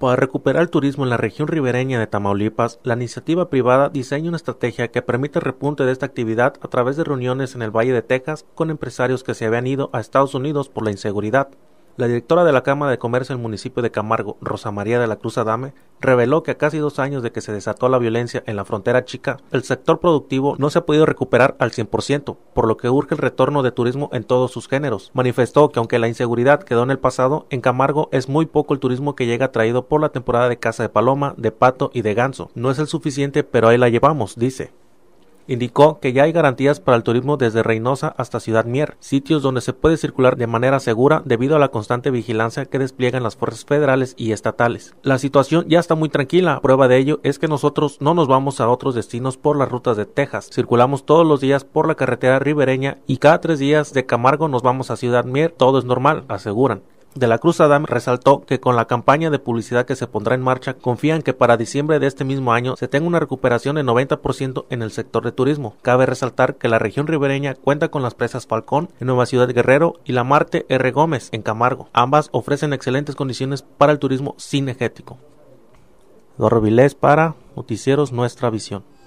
Para recuperar el turismo en la región ribereña de Tamaulipas, la iniciativa privada diseña una estrategia que permite el repunte de esta actividad a través de reuniones en el Valle de Texas con empresarios que se habían ido a Estados Unidos por la inseguridad. La directora de la Cámara de Comercio del municipio de Camargo, Rosa María de la Cruz Adame, reveló que a casi dos años de que se desató la violencia en la frontera chica, el sector productivo no se ha podido recuperar al 100%, por lo que urge el retorno de turismo en todos sus géneros. Manifestó que aunque la inseguridad quedó en el pasado, en Camargo es muy poco el turismo que llega traído por la temporada de caza de paloma, de pato y de ganso. No es el suficiente, pero ahí la llevamos, dice. Indicó que ya hay garantías para el turismo desde Reynosa hasta Ciudad Mier, sitios donde se puede circular de manera segura debido a la constante vigilancia que despliegan las fuerzas federales y estatales. La situación ya está muy tranquila, prueba de ello es que nosotros no nos vamos a otros destinos por las rutas de Texas, circulamos todos los días por la carretera ribereña y cada tres días de Camargo nos vamos a Ciudad Mier, todo es normal, aseguran de la Cruz Adam resaltó que con la campaña de publicidad que se pondrá en marcha, confían que para diciembre de este mismo año se tenga una recuperación del 90% en el sector de turismo. Cabe resaltar que la región ribereña cuenta con las presas Falcón en Nueva Ciudad Guerrero y la Marte R. Gómez en Camargo. Ambas ofrecen excelentes condiciones para el turismo cinegético. para Noticieros Nuestra Visión.